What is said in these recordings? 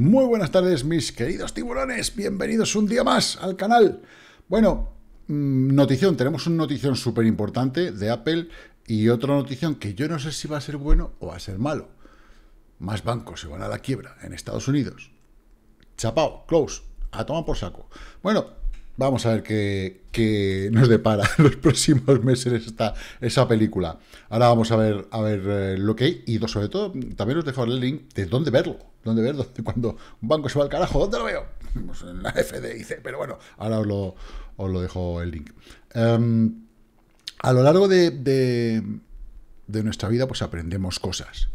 Muy buenas tardes mis queridos tiburones, bienvenidos un día más al canal. Bueno, mm, notición, tenemos una notición súper importante de Apple y otra notición que yo no sé si va a ser bueno o va a ser malo. Más bancos se van a la quiebra en Estados Unidos. Chapao, close, a tomar por saco. Bueno, Vamos a ver qué, nos depara los próximos meses esta, esa película. Ahora vamos a ver, a ver eh, lo que hay y sobre todo también os dejo el link de dónde verlo. Dónde verlo. Cuando un banco se va al carajo, ¿dónde lo veo? Pues en la FDIC, pero bueno, ahora os lo, dejo el link. Em, a lo largo de, nuestra vida, pues aprendemos cosas.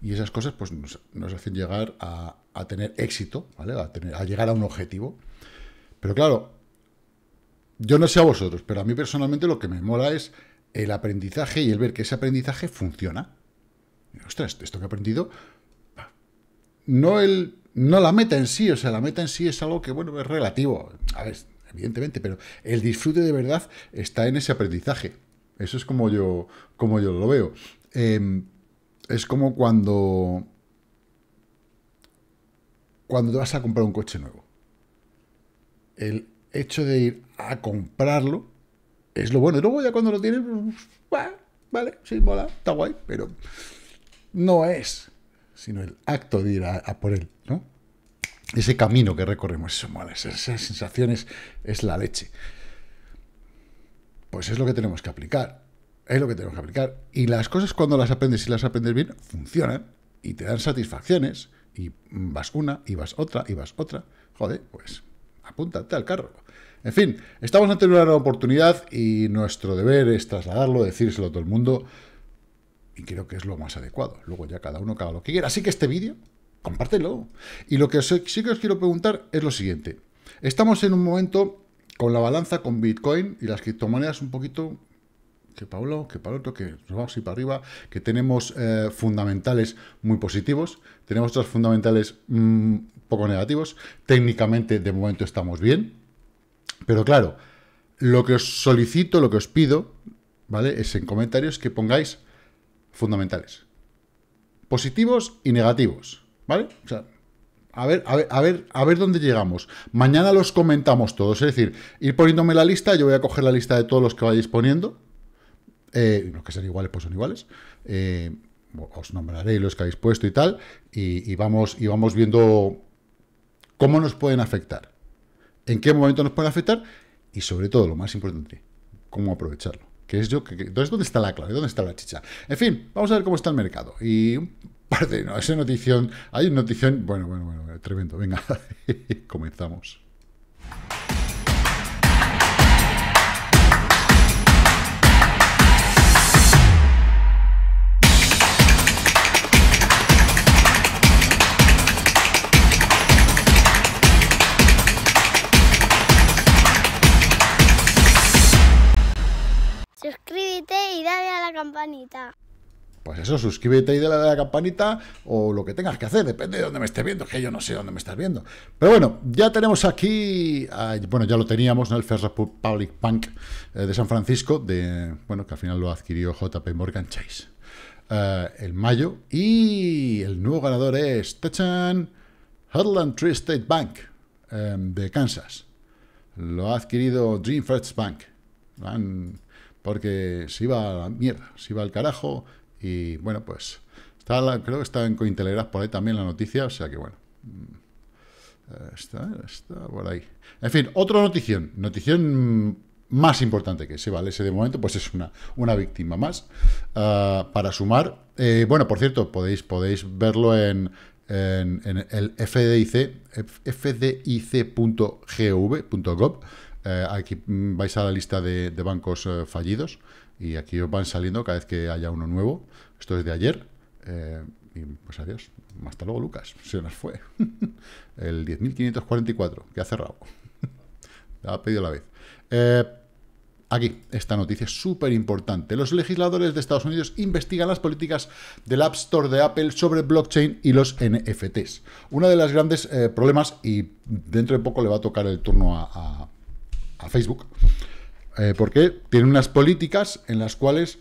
Y esas cosas pues, nos, hacen llegar a, tener éxito, ¿vale? A, tener, a llegar a un objetivo. Pero claro, yo no sé a vosotros, pero a mí personalmente lo que me mola es el aprendizaje y el ver que ese aprendizaje funciona. Ostras, esto que he aprendido, no, el, no la meta en sí, o sea, la meta en sí es algo que, bueno, es relativo, a ver, evidentemente, pero el disfrute de verdad está en ese aprendizaje. Eso es como yo, como yo lo veo. Em, es como cuando, cuando te vas a comprar un coche nuevo. El hecho de ir a comprarlo es lo bueno. Y luego ya cuando lo tienes, pues, vale, sí, mola, está guay, pero no es, sino el acto de ir a, por él, ¿no? Ese camino que recorremos, eso mola, esas, sensaciones es la leche. Pues es lo que tenemos que aplicar. Es lo que tenemos que aplicar. Y las cosas cuando las aprendes y las aprendes bien, funcionan y te dan satisfacciones. Y vas una, y vas otra, y vas otra. Joder, pues apúntate al carro. En fin, estamos ante una nueva oportunidad y nuestro deber es trasladarlo, decírselo a todo el mundo y creo que es lo más adecuado. Luego ya cada uno cada lo que quiera. Así que este vídeo, compártelo. Y lo que sí que os quiero preguntar es lo siguiente. Estamos en un momento con la balanza con Bitcoin y las criptomonedas un poquito que Paulo, que Pablo, que nos vamos a ir para arriba, que tenemos eh, fundamentales muy positivos, tenemos otros fundamentales mm, poco negativos, técnicamente de momento estamos bien, pero claro, lo que os solicito, lo que os pido, ¿vale? Es en comentarios que pongáis fundamentales. Positivos y negativos, ¿vale? O sea, a ver, a ver, a ver, a ver dónde llegamos. Mañana los comentamos todos, es decir, ir poniéndome la lista, yo voy a coger la lista de todos los que vayáis poniendo, eh, los que sean iguales, pues son iguales. Eh, os nombraré los que habéis puesto y tal, y, vamos, y vamos viendo cómo nos pueden afectar, en qué momento nos pueden afectar, y sobre todo, lo más importante, cómo aprovecharlo. Que es yo, que, entonces, ¿dónde está la clave? ¿Dónde está la chicha? En fin, vamos a ver cómo está el mercado. Y parte, no, esa notición, hay una notición, bueno, bueno, bueno, tremendo. Venga, comenzamos. Pues eso, suscríbete y dale a la campanita o lo que tengas que hacer, depende de dónde me estés viendo, que yo no sé dónde me estás viendo. Pero bueno, ya tenemos aquí, bueno, ya lo teníamos, en El First public bank eh, de San Francisco, de, bueno, que al final lo adquirió JP Morgan Chase el eh, en mayo. Y el nuevo ganador es Techan Hudland Tree State Bank eh, de Kansas. Lo ha adquirido Dream First Bank porque se iba a la mierda, se iba al carajo y bueno, pues creo que está en Cointelegraph por ahí también la noticia, o sea que bueno. Mm, eh, está, por ahí. En fin, otra notición, notición más importante que se vale ese de momento, pues es una, una víctima más ah, para sumar. Eh, bueno, por cierto, podéis, podéis verlo en, en, en el FDIC, fdic.gov, eh, aquí vais a la lista de, bancos eh, fallidos y aquí os van saliendo cada vez que haya uno nuevo. Esto es de ayer. Eh, y pues adiós. Hasta luego, Lucas. Se nos fue. El 10.544, que ha cerrado. ha pedido la vez. aquí, esta noticia es súper importante. Los legisladores de Estados Unidos investigan las políticas del App Store de Apple sobre blockchain y los NFTs. Uno de los grandes problemas, y dentro de poco le va a tocar el turno a a Facebook, eh, porque tienen unas políticas en las cuales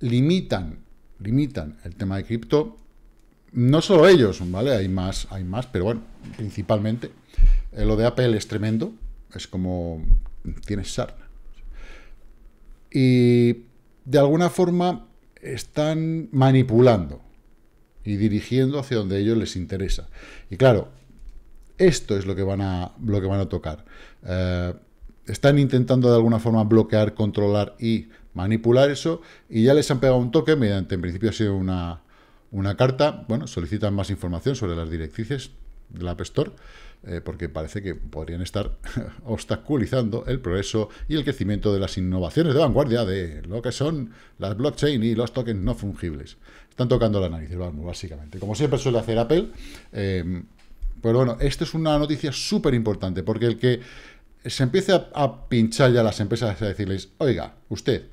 limitan, limitan el tema de cripto, no solo ellos, ¿vale? Hay más, hay más, pero bueno, principalmente. Eh, lo de Apple es tremendo, es como tienes sarna. Y de alguna forma están manipulando y dirigiendo hacia donde a ellos les interesa. Y claro, esto es lo que van a, lo que van a tocar. Eh, están intentando de alguna forma bloquear, controlar y manipular eso, y ya les han pegado un toque, mediante, en principio ha sido una, una carta, bueno, solicitan más información sobre las directrices de la App Store, eh, porque parece que podrían estar obstaculizando el progreso y el crecimiento de las innovaciones de vanguardia de lo que son las blockchain y los tokens no fungibles. Están tocando la nariz, vamos, básicamente. Como siempre suele hacer Apple, eh, pero pues bueno, esta es una noticia súper importante, porque el que se empiece a, pinchar ya las empresas a decirles, oiga, usted,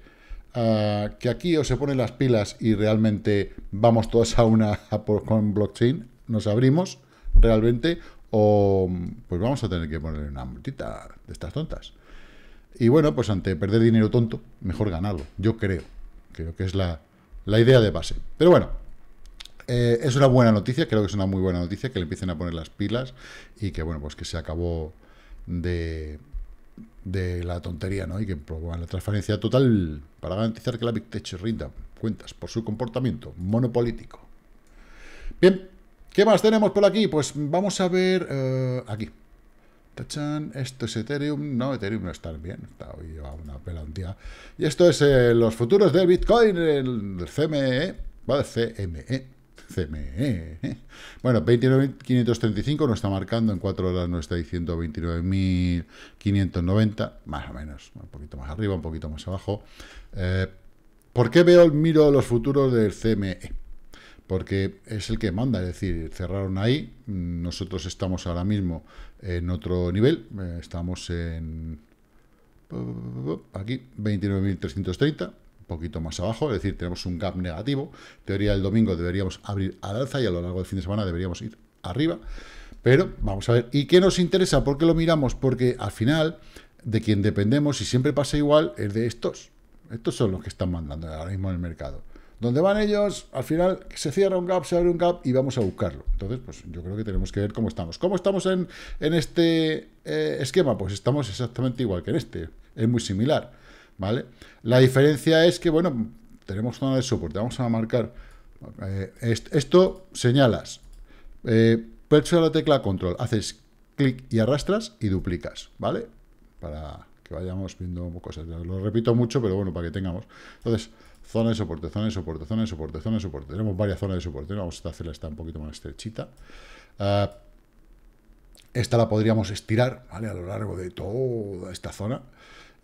ah, que aquí o se ponen las pilas y realmente vamos todas a una con blockchain, nos abrimos realmente, o pues vamos a tener que poner una multita de estas tontas. Y bueno, pues ante perder dinero tonto, mejor ganarlo, yo creo. Creo que es la, idea de base. Pero bueno, eh, es una buena noticia, creo que es una muy buena noticia que le empiecen a poner las pilas y que bueno, pues que se acabó de, la tontería, ¿no? Y que promuevan la transferencia total para garantizar que la Big Tech rinda cuentas por su comportamiento monopolítico. Bien, ¿qué más tenemos por aquí? Pues vamos a ver eh, aquí. Tachan, esto es Ethereum. No, Ethereum no está bien. Está hoy lleva una pelantía. Y esto es eh, los futuros del Bitcoin, del el CME, ¿vale? CME. CME. ¿eh? Bueno, 29.535 nos está marcando, en 4 horas no está diciendo 29.590. más o menos, un poquito más arriba, un poquito más abajo. Eh, ¿Por qué veo, miro los futuros del CME? Porque es el que manda, es decir, cerraron ahí, nosotros estamos ahora mismo en otro nivel, eh, estamos en uh, aquí 29.330, poquito más abajo, es decir, tenemos un gap negativo. Teoría el domingo deberíamos abrir al alza y a lo largo del fin de semana deberíamos ir arriba. Pero vamos a ver, ¿y qué nos interesa? ¿Por qué lo miramos? Porque al final, de quien dependemos, y siempre pasa igual, es de estos. Estos son los que están mandando ahora mismo en el mercado. Donde van ellos, al final se cierra un gap, se abre un gap y vamos a buscarlo. Entonces, pues yo creo que tenemos que ver cómo estamos. ¿Cómo estamos en, en este eh, esquema? Pues estamos exactamente igual que en este. Es muy similar. ¿vale? La diferencia es que, bueno, tenemos zona de soporte, vamos a marcar, eh, esto señalas, eh, de la tecla control, haces clic y arrastras y duplicas, ¿vale? Para que vayamos viendo cosas, lo repito mucho, pero bueno, para que tengamos. Entonces, zona de soporte, zona de soporte, zona de soporte, zona de soporte, tenemos varias zonas de soporte, vamos a hacerla esta un poquito más estrechita. Ah, esta la podríamos estirar, ¿vale? A lo largo de toda esta zona.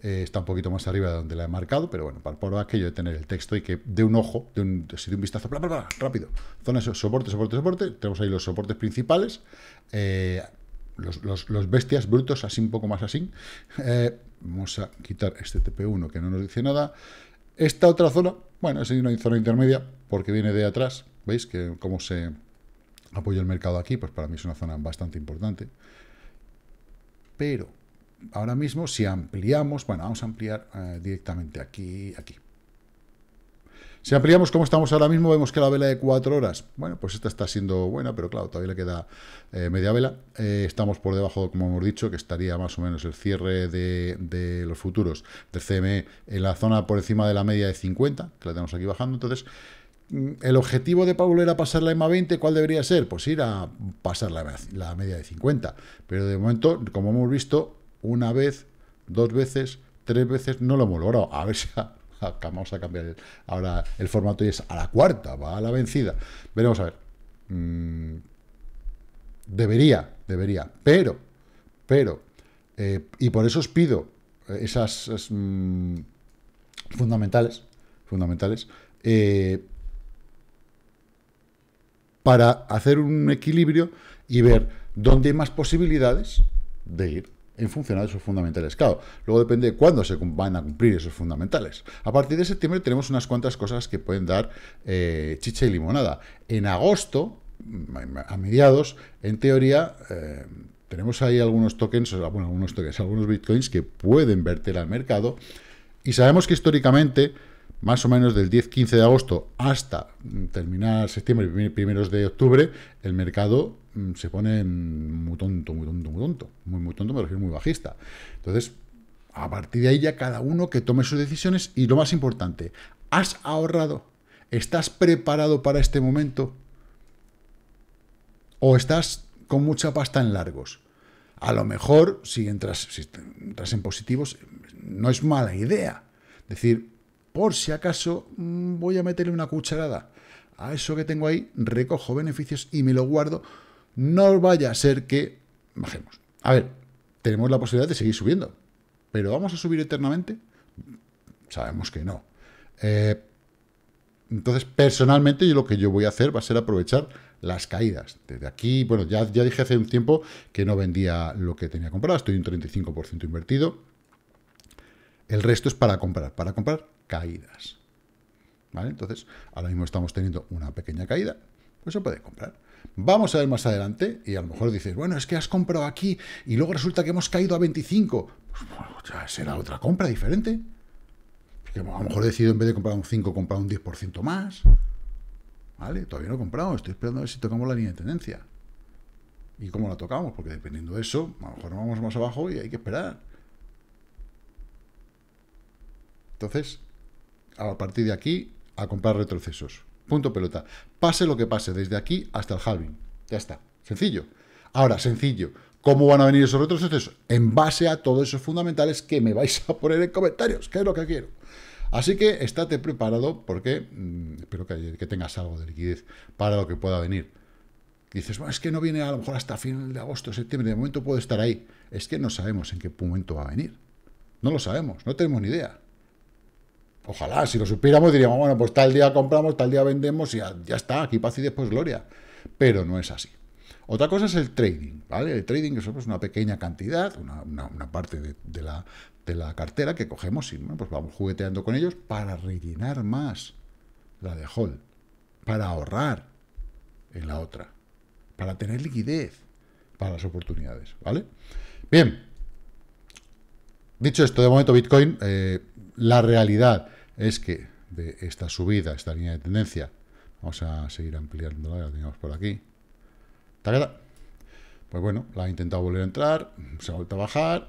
Eh, está un poquito más arriba de donde la he marcado, pero bueno, para por aquello de tener el texto y que de un ojo, de un, de un vistazo, bla, bla, bla, rápido. Zona soporte, soporte, soporte. Tenemos ahí los soportes principales. Eh, los, bestias brutos, así un poco más así. Eh, vamos a quitar este TP1 que no nos dice nada. Esta otra zona, bueno, es una zona intermedia porque viene de atrás. ¿Veis que cómo se apoya el mercado aquí? Pues para mí es una zona bastante importante. Pero ahora mismo, si ampliamos, bueno, vamos a ampliar eh, directamente aquí, aquí. Si ampliamos como estamos ahora mismo, vemos que la vela de 4 horas, bueno, pues esta está siendo buena, pero claro, todavía le queda eh, media vela. Eh, estamos por debajo, como hemos dicho, que estaría más o menos el cierre de, los futuros del CME en la zona por encima de la media de 50, que la tenemos aquí bajando. Entonces, mm, el objetivo de Pablo era pasar la EMA 20, ¿cuál debería ser? Pues ir a pasar la, la media de 50. Pero de momento, como hemos visto, una vez, dos veces, tres veces, no lo hemos logrado. A ver si acabamos a, cambiar ahora el formato y es a la cuarta, va a la vencida. Veremos a ver. Mm, debería, debería, pero, pero, eh, y por eso os pido eh, esas, mm, fundamentales, fundamentales, eh, para hacer un equilibrio y ver dónde hay más posibilidades de ir en función de esos fundamentales. Claro, luego depende de cuándo se van a cumplir esos fundamentales. A partir de septiembre tenemos unas cuantas cosas que pueden dar eh, chicha y limonada. En agosto, mm, a mediados, en teoría... Eh, tenemos ahí algunos tokens, bueno, algunos tokens, algunos bitcoins que pueden verter al mercado. Y sabemos que históricamente, más o menos del 10-15 de agosto hasta mm, terminar septiembre, primeros de octubre, el mercado Mm, se pone muy tonto, muy tonto, muy tonto. Muy, muy tonto, me refiero muy bajista. Entonces, a partir de ahí ya cada uno que tome sus decisiones y lo más importante, ¿has ahorrado? ¿Estás preparado para este momento? ¿O estás con mucha pasta en largos? A lo mejor, si entras, entras en positivos, no es mala idea. Decir, por si acaso, mm, voy a meterle una cucharada a eso que tengo ahí, recojo beneficios y me lo guardo no vaya a ser que bajemos. A ver, tenemos la posibilidad de seguir subiendo, pero ¿vamos a subir eternamente? Sabemos que no. Eh, entonces, personalmente, yo lo que yo voy a hacer va a ser aprovechar las caídas. Desde aquí, bueno, ya, ya dije hace un tiempo que no vendía lo que tenía comprado, estoy un 35% invertido. El resto es para comprar, para comprar caídas. ¿Vale? Entonces, ahora mismo estamos teniendo una pequeña caída, pues se puede comprar. Vamos a ver más adelante y a lo mejor dices, bueno, es que has comprado aquí y luego resulta que hemos caído a 25. Pues ya será otra compra diferente. a lo mejor he decidido en vez de comprar un 5, comprar un 10% más. ¿Vale? Todavía no he comprado, estoy esperando a ver si tocamos la línea de tendencia. ¿Y cómo la tocamos? Porque dependiendo de eso, a lo mejor vamos más abajo y hay que esperar. Entonces, a partir de aquí, a comprar retrocesos. Punto pelota. Pase lo que pase, desde aquí hasta el halving. Ya está. Sencillo. Ahora, sencillo. ¿Cómo van a venir esos retrocesos? En base a todos esos fundamentales que me vais a poner en comentarios, que es lo que quiero. Así que estate preparado porque mm, espero que, tengas algo de liquidez para lo que pueda venir. dices, bueno, es que no viene a lo mejor hasta fin de agosto, septiembre, de momento puede estar ahí. Es que no sabemos en qué momento va a venir. No lo sabemos, no tenemos ni idea. Ojalá, si lo supiéramos diríamos, bueno, pues tal día compramos, tal día vendemos y ya, está, aquí paz y después gloria. Pero no es así. Otra cosa es el trading, ¿vale? El trading es pues, una pequeña cantidad, una, parte de, la, cartera que cogemos y bueno, pues vamos jugueteando con ellos para rellenar más la de hold, para ahorrar en la otra, para tener liquidez para las oportunidades, ¿vale? Bien, dicho esto, de momento Bitcoin, eh, la realidad es que de esta subida, esta línea de tendencia, vamos a seguir ampliando, la teníamos por aquí, queda pues bueno, la ha intentado volver a entrar, se ha vuelto a bajar,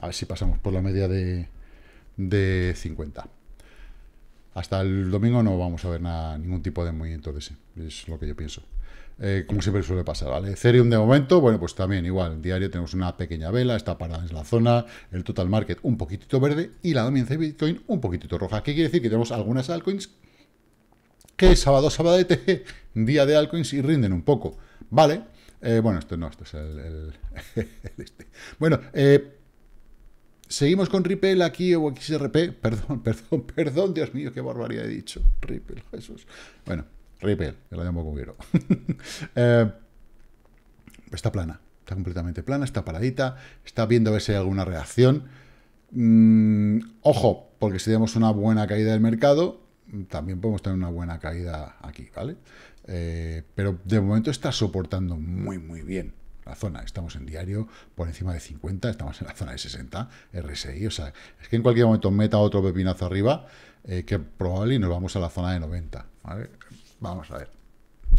a ver si pasamos por la media de, de 50. Hasta el domingo no vamos a ver nada, ningún tipo de movimiento de ese, es lo que yo pienso. Eh, como siempre suele pasar, ¿vale? Ethereum de momento, bueno, pues también igual, diario tenemos una pequeña vela, está parada en la zona, el total market un poquitito verde y la dominancia de Bitcoin un poquitito roja. ¿Qué quiere decir? Que tenemos algunas altcoins que sábado, sábado, de día de altcoins y rinden un poco, ¿vale? Eh, bueno, esto no, esto es el... este. Bueno, eh, Seguimos con Ripple aquí o XRP. Perdón, perdón, perdón, Dios mío, qué barbaridad he dicho. Ripple, Jesús. Bueno, Ripple, que la llamo con quiero. Eh, está plana, está completamente plana, está paradita, está viendo a ver si hay alguna reacción. Mm, ojo, porque si tenemos una buena caída del mercado, también podemos tener una buena caída aquí, ¿vale? Eh, pero de momento está soportando muy, muy bien la zona. Estamos en diario por encima de 50, estamos en la zona de 60 RSI. O sea, es que en cualquier momento meta otro pepinazo arriba, eh, que probablemente nos vamos a la zona de 90. ¿vale? Vamos a ver.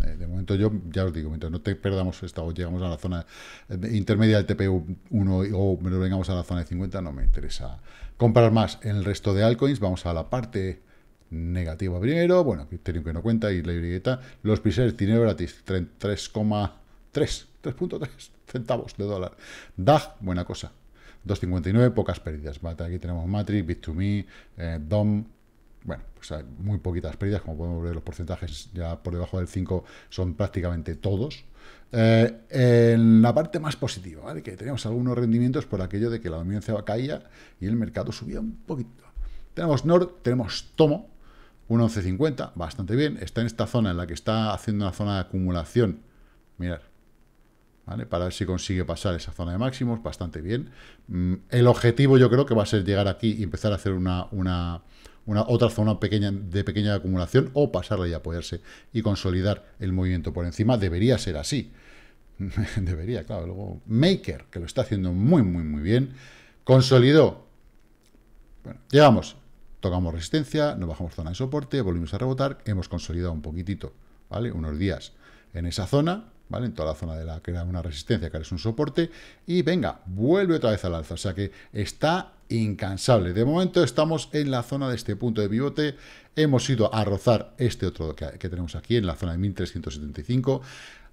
Eh, de momento yo, ya os digo, mientras no te perdamos esta o llegamos a la zona eh, intermedia del TPU1 o menos vengamos a la zona de 50, no me interesa comprar más en el resto de altcoins. Vamos a la parte negativa primero. Bueno, tenemos que no cuenta y la libreta. Los PISERS, dinero gratis, 3,3, centavos de dólar. DAG, buena cosa. 2.59, pocas pérdidas. Aquí tenemos Matrix, Bit2Me, eh, DOM, bueno, pues hay muy poquitas pérdidas, como podemos ver los porcentajes ya por debajo del 5 son prácticamente todos. Eh, en la parte más positiva, ¿vale? que teníamos algunos rendimientos por aquello de que la dominancia caía y el mercado subía un poquito. Tenemos Nord, tenemos Tomo, un 11.50, bastante bien, está en esta zona en la que está haciendo una zona de acumulación, mirad, ¿Vale? Para ver si consigue pasar esa zona de máximos, bastante bien. Mm, el objetivo yo creo que va a ser llegar aquí y empezar a hacer una, una, una otra zona pequeña de pequeña acumulación o pasarla y apoyarse y consolidar el movimiento por encima. Debería ser así. Debería, claro. Luego, Maker, que lo está haciendo muy, muy, muy bien, consolidó. Bueno, llegamos, tocamos resistencia, nos bajamos zona de soporte, volvimos a rebotar, hemos consolidado un poquitito, ¿vale? Unos días en esa zona, en toda la zona de la que era una resistencia, que ahora es un soporte, y venga, vuelve otra vez al alza, o sea que está incansable. De momento estamos en la zona de este punto de pivote, hemos ido a rozar este otro que, que tenemos aquí, en la zona de 1375,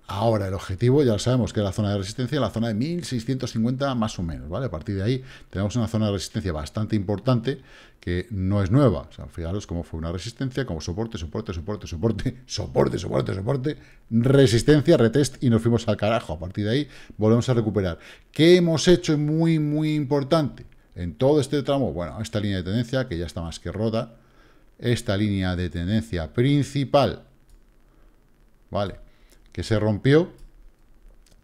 Ahora, el objetivo ya lo sabemos que es la zona de resistencia, la zona de 1650 más o menos, ¿vale? A partir de ahí tenemos una zona de resistencia bastante importante que no es nueva. O sea, fijaros cómo fue una resistencia, como soporte, soporte, soporte, soporte, soporte, soporte, soporte, resistencia, retest y nos fuimos al carajo. A partir de ahí volvemos a recuperar. ¿Qué hemos hecho muy, muy importante en todo este tramo? Bueno, esta línea de tendencia que ya está más que rota, esta línea de tendencia principal, ¿vale? que se rompió.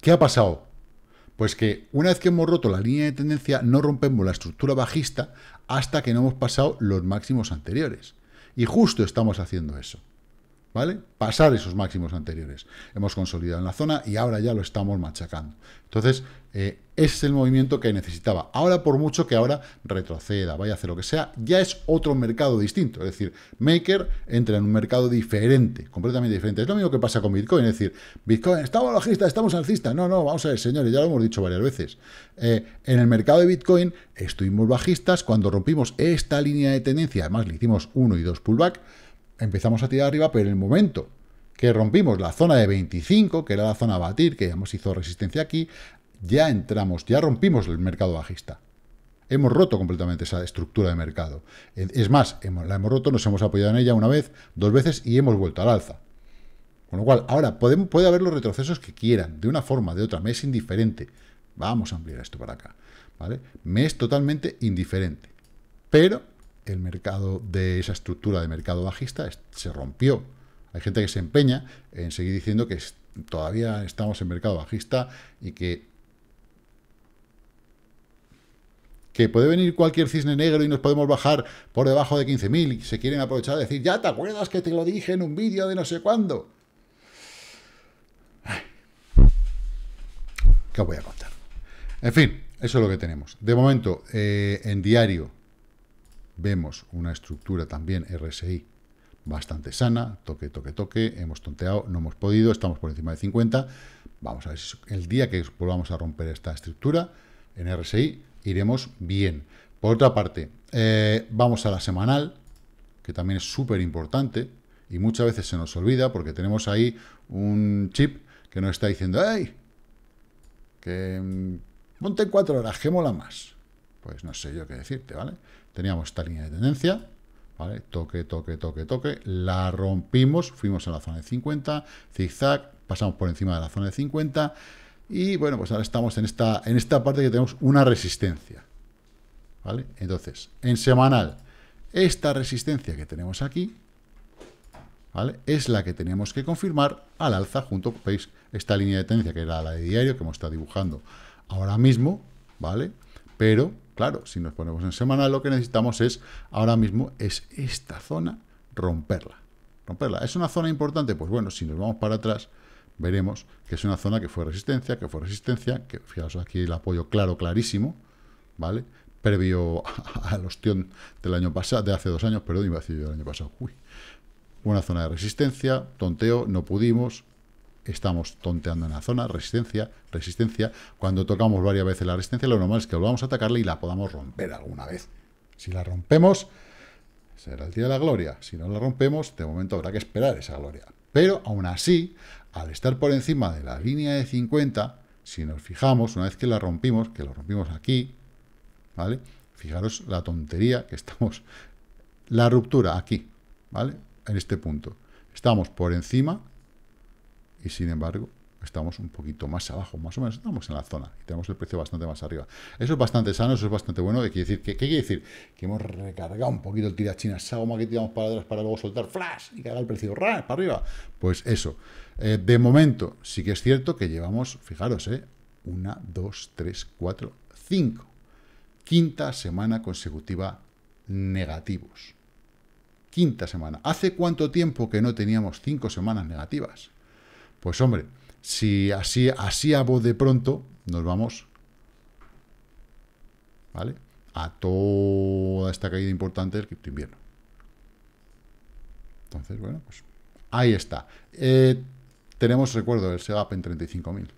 ¿Qué ha pasado? Pues que una vez que hemos roto la línea de tendencia, no rompemos la estructura bajista hasta que no hemos pasado los máximos anteriores. Y justo estamos haciendo eso. ¿vale? Pasar esos máximos anteriores. Hemos consolidado en la zona y ahora ya lo estamos machacando. Entonces, eh, es el movimiento que necesitaba. Ahora, por mucho que ahora retroceda, vaya a hacer lo que sea, ya es otro mercado distinto. Es decir, Maker entra en un mercado diferente, completamente diferente. Es lo mismo que pasa con Bitcoin. Es decir, Bitcoin, estamos bajistas, estamos alcistas. No, no, vamos a ver, señores, ya lo hemos dicho varias veces. Eh, en el mercado de Bitcoin estuvimos bajistas cuando rompimos esta línea de tendencia. Además, le hicimos uno y dos pullback empezamos a tirar arriba, pero en el momento que rompimos la zona de 25, que era la zona a batir, que ya hemos hizo resistencia aquí, ya entramos, ya rompimos el mercado bajista. Hemos roto completamente esa estructura de mercado. Es más, la hemos roto, nos hemos apoyado en ella una vez, dos veces y hemos vuelto al alza. Con lo cual, ahora puede haber los retrocesos que quieran, de una forma, de otra, me es indiferente. Vamos a ampliar esto para acá. ¿vale? Me es totalmente indiferente. Pero el mercado de esa estructura de mercado bajista se rompió. Hay gente que se empeña en seguir diciendo que todavía estamos en mercado bajista y que que puede venir cualquier cisne negro y nos podemos bajar por debajo de 15.000 y se quieren aprovechar de decir, ya te acuerdas que te lo dije en un vídeo de no sé cuándo. ¿Qué os voy a contar? En fin, eso es lo que tenemos. De momento, eh, en diario, Vemos una estructura también RSI bastante sana, toque, toque, toque, hemos tonteado, no hemos podido, estamos por encima de 50. Vamos a ver si el día que volvamos a romper esta estructura en RSI iremos bien. Por otra parte, eh, vamos a la semanal, que también es súper importante y muchas veces se nos olvida porque tenemos ahí un chip que nos está diciendo, ¡ay! Que monte mm, cuatro horas, que mola más pues no sé yo qué decirte, ¿vale? Teníamos esta línea de tendencia, ¿vale? Toque, toque, toque, toque, la rompimos, fuimos a la zona de 50, zigzag, pasamos por encima de la zona de 50 y bueno, pues ahora estamos en esta, en esta parte que tenemos una resistencia, ¿vale? Entonces, en semanal, esta resistencia que tenemos aquí, ¿Vale? Es la que tenemos que confirmar al alza junto, veis, esta línea de tendencia que era la de diario que hemos estado dibujando ahora mismo, ¿vale? Pero Claro, si nos ponemos en semana lo que necesitamos es, ahora mismo, es esta zona, romperla. Romperla. ¿Es una zona importante? Pues bueno, si nos vamos para atrás, veremos que es una zona que fue resistencia, que fue resistencia, que fijaos aquí el apoyo claro, clarísimo, ¿vale? Previo al ostión del año pasado, de hace dos años, perdón, iba a del año pasado, uy. Una zona de resistencia, tonteo, no pudimos, estamos tonteando en la zona, resistencia, resistencia. Cuando tocamos varias veces la resistencia, lo normal es que volvamos a atacarla y la podamos romper alguna vez. Si la rompemos, será el día de la gloria. Si no la rompemos, de momento habrá que esperar esa gloria. Pero aún así, al estar por encima de la línea de 50, si nos fijamos, una vez que la rompimos, que lo rompimos aquí, ¿vale? Fijaros la tontería que estamos... La ruptura aquí, ¿vale? En este punto. Estamos por encima y sin embargo estamos un poquito más abajo, más o menos estamos en la zona y tenemos el precio bastante más arriba. Eso es bastante sano, eso es bastante bueno. ¿Qué quiere decir? ¿Qué, quiere decir? Que hemos recargado un poquito el tirachina sagoma, que tiramos para atrás para luego soltar flash y que haga el precio para arriba. Pues eso. Eh, de momento, sí que es cierto que llevamos, fijaros, eh, una, dos, tres, cuatro, cinco. Quinta semana consecutiva negativos. Quinta semana. ¿Hace cuánto tiempo que no teníamos cinco semanas negativas? Pues hombre, si así, así a de pronto nos vamos, ¿vale? A toda esta caída importante del cripto invierno. Entonces, bueno, pues ahí está. Eh, tenemos, recuerdo, el SEGAP en 35.000.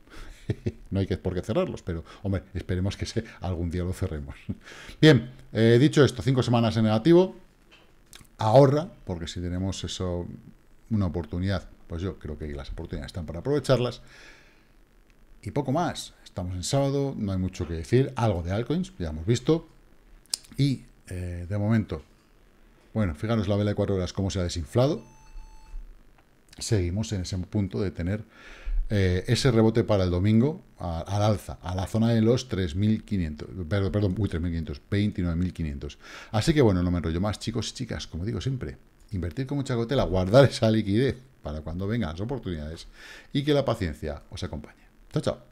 no hay que, por qué cerrarlos, pero, hombre, esperemos que algún día lo cerremos. Bien, eh, dicho esto, cinco semanas en negativo. Ahorra, porque si tenemos eso, una oportunidad pues yo creo que las oportunidades están para aprovecharlas. Y poco más. Estamos en sábado, no hay mucho que decir. Algo de altcoins, ya hemos visto. Y eh, de momento, bueno, fijaros la vela de cuatro horas cómo se ha desinflado. Seguimos en ese punto de tener eh, ese rebote para el domingo al alza, a la zona de los 3.500, perdón, perdón uy, 3.500, 29.500. Así que bueno, no me enrollo más, chicos y chicas, como digo siempre, invertir con mucha cautela, guardar esa liquidez para cuando vengan las oportunidades y que la paciencia os acompañe. Chao, chao.